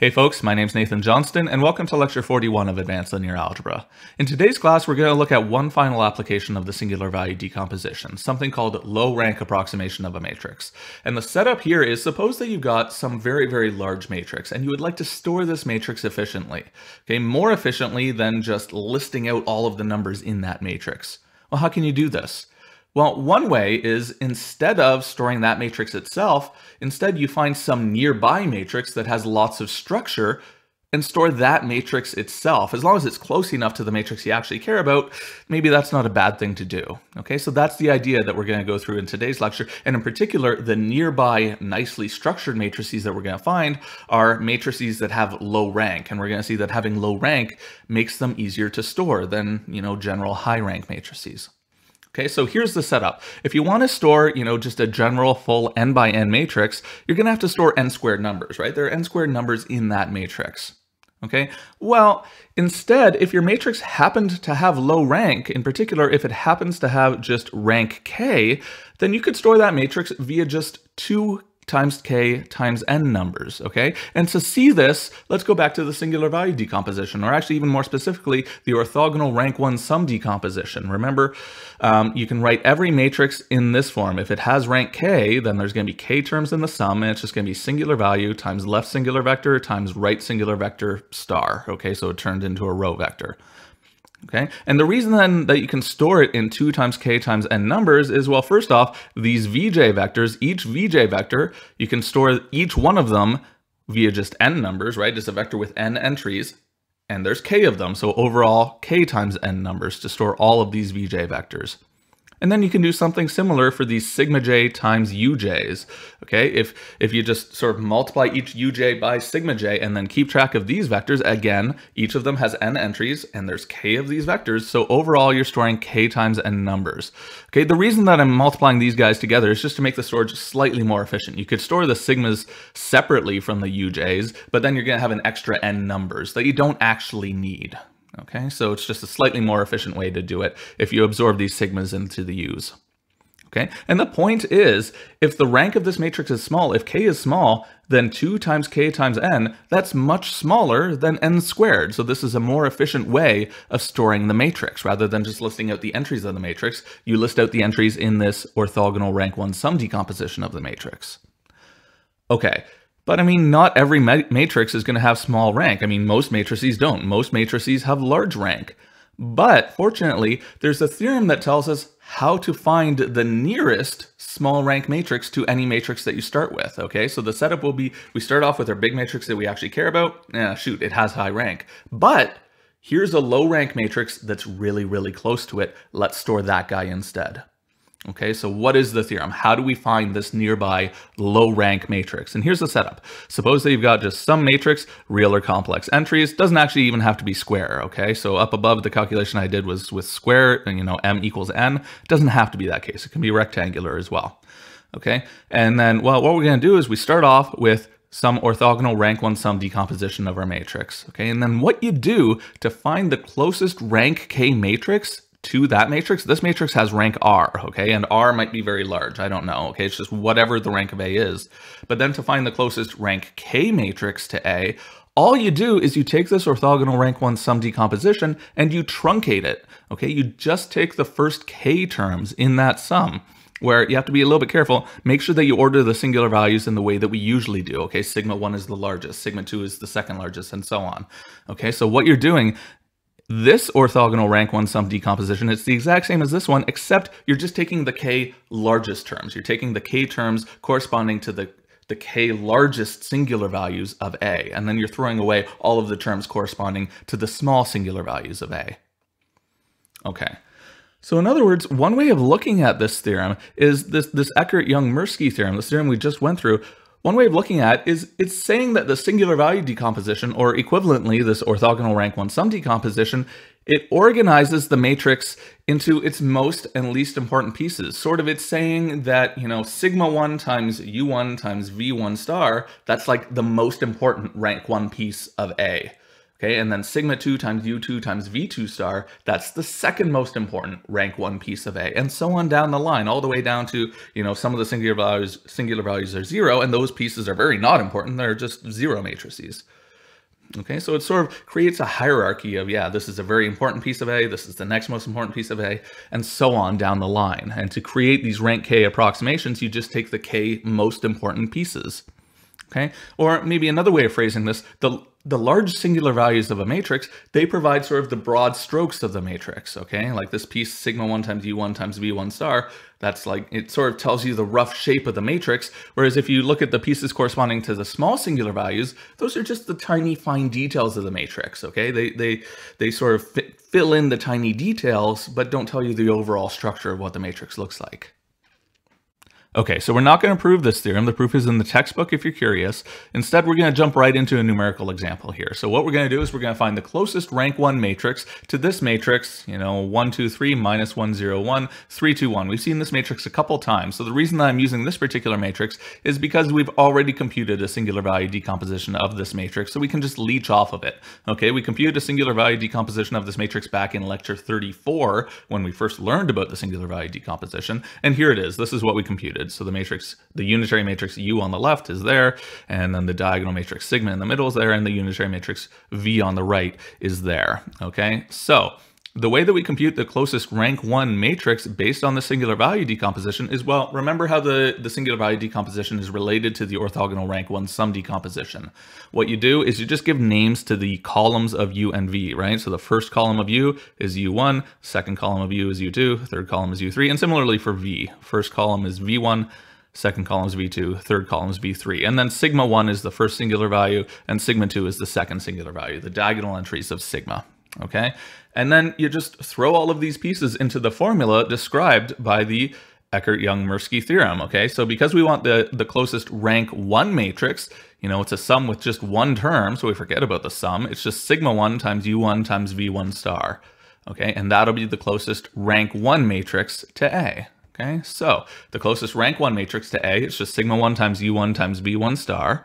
Hey folks, my name is Nathan Johnston and welcome to lecture 41 of Advanced Linear Algebra. In today's class, we're going to look at one final application of the singular value decomposition, something called low rank approximation of a matrix. And the setup here is suppose that you've got some very, very large matrix and you would like to store this matrix efficiently, okay, more efficiently than just listing out all of the numbers in that matrix. Well, how can you do this? Well, one way is instead of storing that matrix itself, instead you find some nearby matrix that has lots of structure and store that matrix itself. As long as it's close enough to the matrix you actually care about, maybe that's not a bad thing to do. Okay, so that's the idea that we're gonna go through in today's lecture. And in particular, the nearby nicely structured matrices that we're gonna find are matrices that have low rank. And we're gonna see that having low rank makes them easier to store than, you know, general high rank matrices. Okay, so here's the setup. If you want to store, you know, just a general full n by n matrix, you're going to have to store n squared numbers, right? There are n squared numbers in that matrix. Okay, well, instead, if your matrix happened to have low rank, in particular, if it happens to have just rank k, then you could store that matrix via just two times k times n numbers, okay? And to see this, let's go back to the singular value decomposition, or actually even more specifically, the orthogonal rank 1 sum decomposition. Remember, um, you can write every matrix in this form. If it has rank k, then there's going to be k terms in the sum, and it's just going to be singular value times left singular vector times right singular vector star, okay? So it turned into a row vector. Okay, and the reason then that you can store it in 2 times k times n numbers is, well, first off, these vj vectors, each vj vector, you can store each one of them via just n numbers, right? Just a vector with n entries, and there's k of them. So overall, k times n numbers to store all of these vj vectors. And then you can do something similar for these sigma j times uj's, okay? If, if you just sort of multiply each uj by sigma j and then keep track of these vectors, again, each of them has n entries and there's k of these vectors, so overall you're storing k times n numbers. Okay, the reason that I'm multiplying these guys together is just to make the storage slightly more efficient. You could store the sigmas separately from the uj's, but then you're gonna have an extra n numbers that you don't actually need. Okay, so it's just a slightly more efficient way to do it if you absorb these sigmas into the u's. Okay, and the point is, if the rank of this matrix is small, if k is small, then 2 times k times n, that's much smaller than n squared. So this is a more efficient way of storing the matrix. Rather than just listing out the entries of the matrix, you list out the entries in this orthogonal rank 1 sum decomposition of the matrix. Okay, but I mean, not every matrix is going to have small rank. I mean, most matrices don't. Most matrices have large rank. But fortunately, there's a theorem that tells us how to find the nearest small rank matrix to any matrix that you start with, okay? So the setup will be, we start off with our big matrix that we actually care about. Yeah, shoot, it has high rank. But here's a low rank matrix that's really, really close to it. Let's store that guy instead. Okay, so what is the theorem? How do we find this nearby low rank matrix? And here's the setup. Suppose that you've got just some matrix, real or complex entries, doesn't actually even have to be square, okay? So up above the calculation I did was with square, and you know, m equals n, doesn't have to be that case. It can be rectangular as well, okay? And then, well, what we're gonna do is we start off with some orthogonal rank one sum decomposition of our matrix, okay? And then what you do to find the closest rank k matrix to that matrix, this matrix has rank R, okay? And R might be very large, I don't know, okay? It's just whatever the rank of A is. But then to find the closest rank K matrix to A, all you do is you take this orthogonal rank 1 sum decomposition and you truncate it, okay? You just take the first K terms in that sum where you have to be a little bit careful. Make sure that you order the singular values in the way that we usually do, okay? Sigma 1 is the largest, sigma 2 is the second largest, and so on, okay? So what you're doing this orthogonal rank 1 sum decomposition, it's the exact same as this one, except you're just taking the k largest terms. You're taking the k terms corresponding to the, the k largest singular values of a, and then you're throwing away all of the terms corresponding to the small singular values of a. Okay. So in other words, one way of looking at this theorem is this, this Eckert-Young-Mirsky theorem, this theorem we just went through, one way of looking at is it's saying that the singular value decomposition, or equivalently this orthogonal rank 1 sum decomposition, it organizes the matrix into its most and least important pieces. Sort of it's saying that, you know, sigma 1 times u1 times v1 star, that's like the most important rank 1 piece of A. Okay, and then sigma 2 times u2 times v2 star, that's the second most important rank 1 piece of A, and so on down the line, all the way down to, you know, some of the singular values, singular values are 0, and those pieces are very not important, they're just 0 matrices. Okay, so it sort of creates a hierarchy of, yeah, this is a very important piece of A, this is the next most important piece of A, and so on down the line. And to create these rank K approximations, you just take the K most important pieces. Okay, or maybe another way of phrasing this, the the large singular values of a matrix, they provide sort of the broad strokes of the matrix, okay? Like this piece, sigma 1 times u1 times v1 star, that's like, it sort of tells you the rough shape of the matrix, whereas if you look at the pieces corresponding to the small singular values, those are just the tiny fine details of the matrix, okay? They, they, they sort of fit, fill in the tiny details, but don't tell you the overall structure of what the matrix looks like. Okay, so we're not going to prove this theorem. The proof is in the textbook if you're curious. Instead, we're going to jump right into a numerical example here. So what we're going to do is we're going to find the closest rank 1 matrix to this matrix, you know, 1, 2, 3, minus 1, 0, 1, 3, 2, 1. We've seen this matrix a couple times. So the reason that I'm using this particular matrix is because we've already computed a singular value decomposition of this matrix, so we can just leech off of it. Okay, we computed a singular value decomposition of this matrix back in lecture 34 when we first learned about the singular value decomposition, and here it is. This is what we computed separated. So the matrix, the unitary matrix U on the left is there, and then the diagonal matrix sigma in the middle is there, and the unitary matrix V on the right is there, okay? So the way that we compute the closest rank 1 matrix based on the singular value decomposition is, well, remember how the, the singular value decomposition is related to the orthogonal rank 1 sum decomposition. What you do is you just give names to the columns of U and V, right? So the first column of U is U1, second column of U is U2, third column is U3, and similarly for V. First column is V1, second column is V2, third column is V3. And then sigma 1 is the first singular value, and sigma 2 is the second singular value, the diagonal entries of sigma okay? And then you just throw all of these pieces into the formula described by the Eckert-Young-Mirsky theorem, okay? So because we want the, the closest rank 1 matrix, you know, it's a sum with just one term, so we forget about the sum. It's just sigma 1 times u1 times v1 star, okay? And that'll be the closest rank 1 matrix to A, okay? So the closest rank 1 matrix to A, it's just sigma 1 times u1 times v1 star.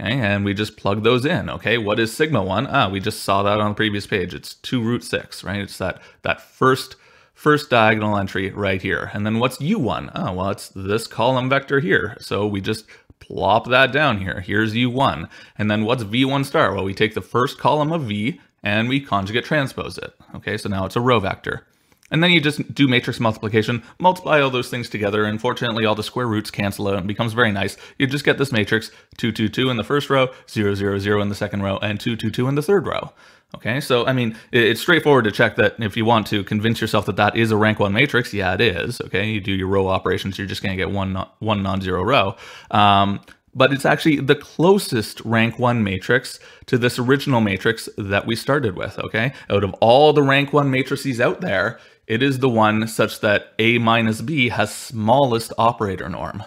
Okay, and we just plug those in. Okay, what is sigma 1? Ah, we just saw that on the previous page. It's 2 root 6, right? It's that, that first, first diagonal entry right here. And then what's u1? Ah, well, it's this column vector here. So we just plop that down here. Here's u1. And then what's v1 star? Well, we take the first column of v and we conjugate transpose it. Okay, so now it's a row vector. And then you just do matrix multiplication, multiply all those things together, and fortunately all the square roots cancel out and becomes very nice. You just get this matrix, 2, 2, 2 in the first row, 0, 0, 0 in the second row, and 2, 2, 2 in the third row. Okay, so I mean, it's straightforward to check that if you want to convince yourself that that is a rank one matrix. Yeah, it is. Okay, you do your row operations, you're just going to get one non, one non-zero row. Um, but it's actually the closest rank one matrix to this original matrix that we started with. Okay, out of all the rank one matrices out there, it is the one such that A minus B has smallest operator norm.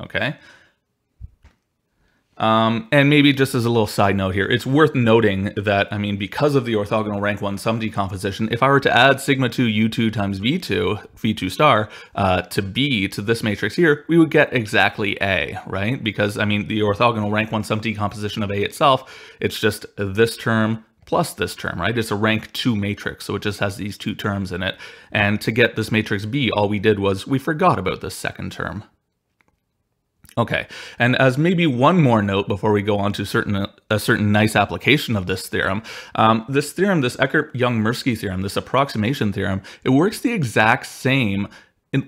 Okay. Um, and maybe just as a little side note here, it's worth noting that, I mean, because of the orthogonal rank 1 sum decomposition, if I were to add sigma 2 u2 times v2, v2 star, uh, to b to this matrix here, we would get exactly a, right? Because, I mean, the orthogonal rank 1 sum decomposition of a itself, it's just this term plus this term, right? It's a rank 2 matrix, so it just has these two terms in it. And to get this matrix B, all we did was we forgot about this second term. Okay, and as maybe one more note before we go on to certain uh, a certain nice application of this theorem, um, this theorem, this Eckert-Young-Mirsky theorem, this approximation theorem, it works the exact same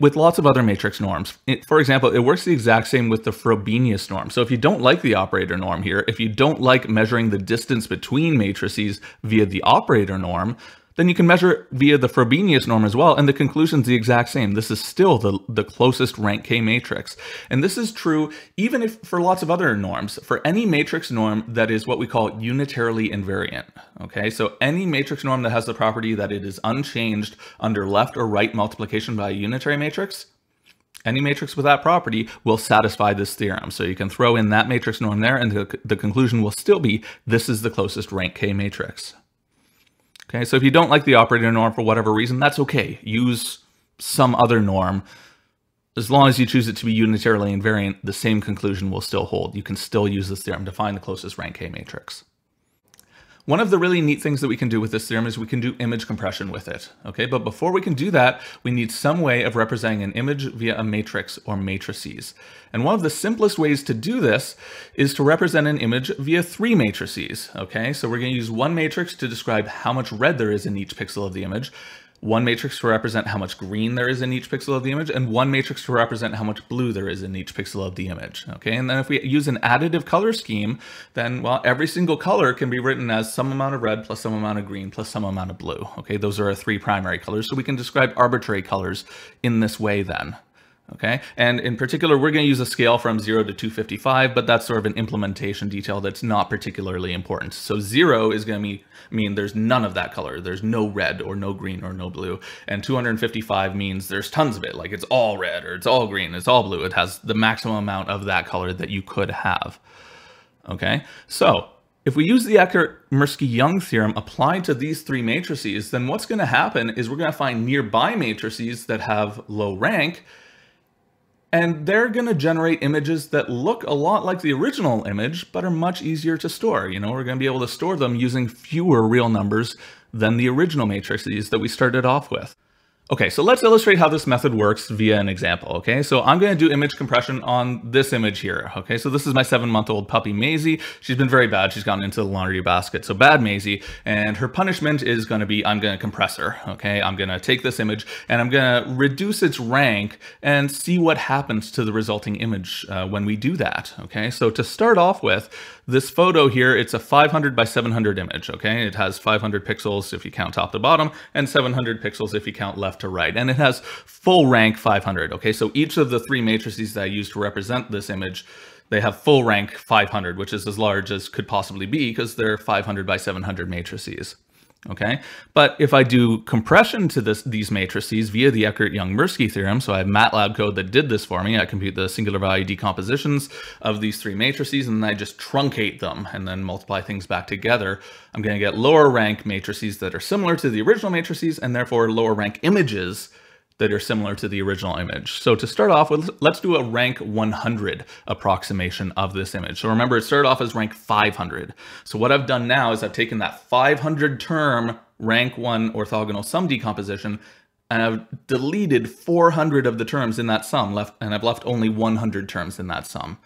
with lots of other matrix norms. It, for example, it works the exact same with the Frobenius norm. So if you don't like the operator norm here, if you don't like measuring the distance between matrices via the operator norm, then you can measure it via the Frobenius norm as well, and the conclusion's the exact same. This is still the, the closest rank K matrix. And this is true even if for lots of other norms, for any matrix norm that is what we call unitarily invariant, okay? So any matrix norm that has the property that it is unchanged under left or right multiplication by a unitary matrix, any matrix with that property will satisfy this theorem. So you can throw in that matrix norm there and the, the conclusion will still be this is the closest rank K matrix. Okay, so if you don't like the operator norm for whatever reason, that's okay. Use some other norm. As long as you choose it to be unitarily invariant, the same conclusion will still hold. You can still use this theorem to find the closest rank K matrix. One of the really neat things that we can do with this theorem is we can do image compression with it, okay? But before we can do that, we need some way of representing an image via a matrix or matrices. And one of the simplest ways to do this is to represent an image via three matrices, okay? So we're gonna use one matrix to describe how much red there is in each pixel of the image, one matrix to represent how much green there is in each pixel of the image, and one matrix to represent how much blue there is in each pixel of the image, okay? And then if we use an additive color scheme, then, well, every single color can be written as some amount of red plus some amount of green plus some amount of blue, okay? Those are our three primary colors, so we can describe arbitrary colors in this way then, Okay, and in particular, we're going to use a scale from 0 to 255, but that's sort of an implementation detail that's not particularly important. So 0 is going to mean, mean there's none of that color. There's no red or no green or no blue. And 255 means there's tons of it, like it's all red or it's all green, it's all blue. It has the maximum amount of that color that you could have. Okay, so if we use the Eckert-Mirsky-Young theorem applied to these three matrices, then what's going to happen is we're going to find nearby matrices that have low rank, and they're going to generate images that look a lot like the original image, but are much easier to store. You know, we're going to be able to store them using fewer real numbers than the original matrices that we started off with. Okay, so let's illustrate how this method works via an example, okay? So I'm gonna do image compression on this image here, okay? So this is my seven-month-old puppy, Maisie. She's been very bad. She's gotten into the laundry basket, so bad Maisie. And her punishment is gonna be, I'm gonna compress her, okay? I'm gonna take this image and I'm gonna reduce its rank and see what happens to the resulting image uh, when we do that, okay? So to start off with, this photo here, it's a 500 by 700 image, okay? It has 500 pixels if you count top to bottom and 700 pixels if you count left to right. And it has full rank 500, okay? So each of the three matrices that I use to represent this image they have full rank 500, which is as large as could possibly be because they're 500 by 700 matrices okay? But if I do compression to this, these matrices via the Eckert-Young-Mirsky theorem, so I have MATLAB code that did this for me, I compute the singular value decompositions of these three matrices, and then I just truncate them and then multiply things back together, I'm gonna get lower rank matrices that are similar to the original matrices, and therefore lower rank images that are similar to the original image. So to start off with, let's do a rank 100 approximation of this image. So remember, it started off as rank 500. So what I've done now is I've taken that 500 term rank one orthogonal sum decomposition and I've deleted 400 of the terms in that sum left, and I've left only 100 terms in that sum.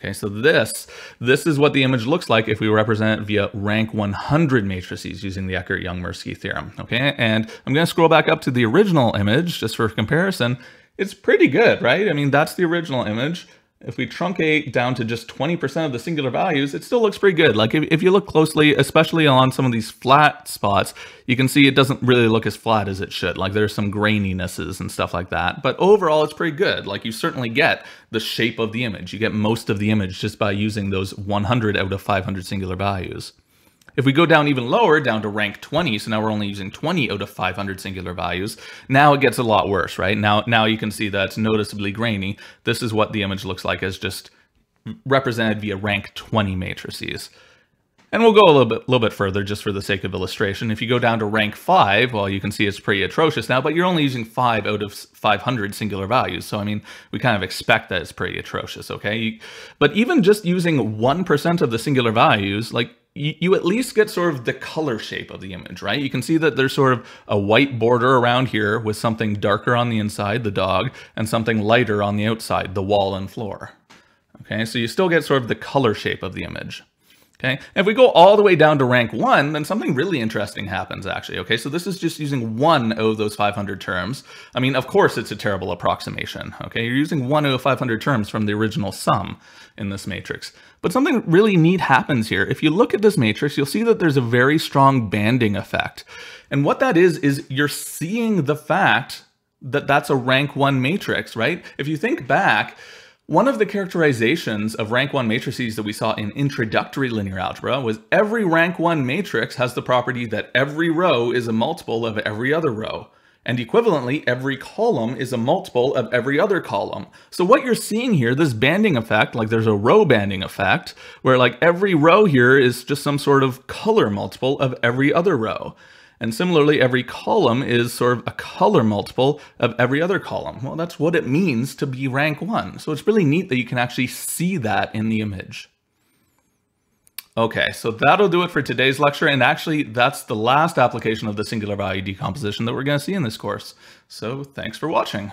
Okay, so this, this is what the image looks like if we represent it via rank 100 matrices using the Eckert-Young-Mirsky theorem. Okay, and I'm gonna scroll back up to the original image just for comparison. It's pretty good, right? I mean, that's the original image if we truncate down to just 20% of the singular values, it still looks pretty good. Like if, if, you look closely, especially on some of these flat spots, you can see it doesn't really look as flat as it should. Like there's some graininesses and stuff like that. But overall, it's pretty good. Like you certainly get the shape of the image. You get most of the image just by using those 100 out of 500 singular values. If we go down even lower, down to rank 20, so now we're only using 20 out of 500 singular values, now it gets a lot worse, right? Now, now you can see that's noticeably grainy. This is what the image looks like as just represented via rank 20 matrices. And we'll go a little bit, little bit further just for the sake of illustration. If you go down to rank 5, well, you can see it's pretty atrocious now, but you're only using 5 out of 500 singular values. So, I mean, we kind of expect that it's pretty atrocious, okay? But even just using 1% of the singular values, like, you, at least get sort of the color shape of the image, right? You can see that there's sort of a white border around here with something darker on the inside, the dog, and something lighter on the outside, the wall and floor. Okay, so you still get sort of the color shape of the image. Okay, if we go all the way down to rank one, then something really interesting happens actually. Okay, so this is just using one of those 500 terms. I mean, of course, it's a terrible approximation. Okay, you're using one of 500 terms from the original sum in this matrix. But something really neat happens here. If you look at this matrix, you'll see that there's a very strong banding effect. And what that is, is you're seeing the fact that that's a rank one matrix, right? If you think back, one of the characterizations of rank 1 matrices that we saw in introductory linear algebra was every rank 1 matrix has the property that every row is a multiple of every other row. And equivalently, every column is a multiple of every other column. So what you're seeing here, this banding effect, like there's a row banding effect, where like every row here is just some sort of color multiple of every other row. And similarly, every column is sort of a color multiple of every other column. Well, that's what it means to be rank one. So it's really neat that you can actually see that in the image. Okay, so that'll do it for today's lecture. And actually, that's the last application of the singular value decomposition that we're going to see in this course. So thanks for watching.